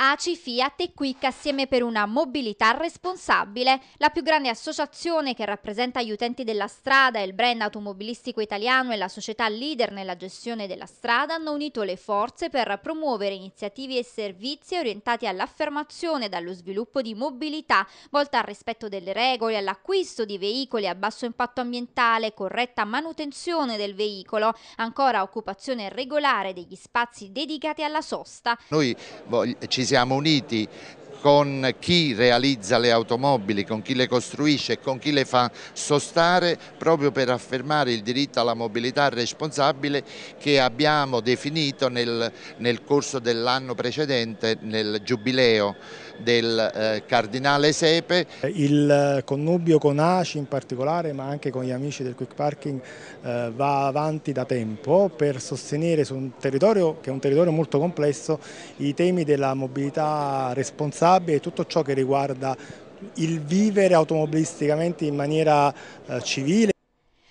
ACI, Fiat e Quick assieme per una mobilità responsabile, la più grande associazione che rappresenta gli utenti della strada, il brand automobilistico italiano e la società leader nella gestione della strada hanno unito le forze per promuovere iniziative e servizi orientati all'affermazione e allo sviluppo di mobilità volta al rispetto delle regole, all'acquisto di veicoli a basso impatto ambientale, corretta manutenzione del veicolo, ancora occupazione regolare degli spazi dedicati alla sosta. Noi ci siamo uniti con chi realizza le automobili, con chi le costruisce e con chi le fa sostare proprio per affermare il diritto alla mobilità responsabile che abbiamo definito nel, nel corso dell'anno precedente nel giubileo del eh, Cardinale Sepe. Il connubio con ACI in particolare ma anche con gli amici del Quick Parking eh, va avanti da tempo per sostenere su un territorio che è un territorio molto complesso i temi della mobilità responsabile stabile tutto ciò che riguarda il vivere automobilisticamente in maniera eh, civile.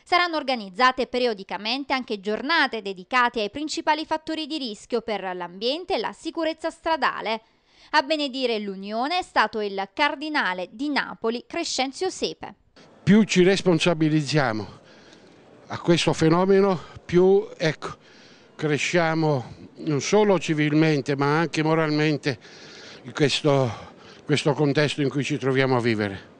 Saranno organizzate periodicamente anche giornate dedicate ai principali fattori di rischio per l'ambiente e la sicurezza stradale. A benedire l'Unione è stato il cardinale di Napoli Crescenzio Sepe. Più ci responsabilizziamo a questo fenomeno, più ecco, cresciamo non solo civilmente ma anche moralmente questo, questo contesto in cui ci troviamo a vivere.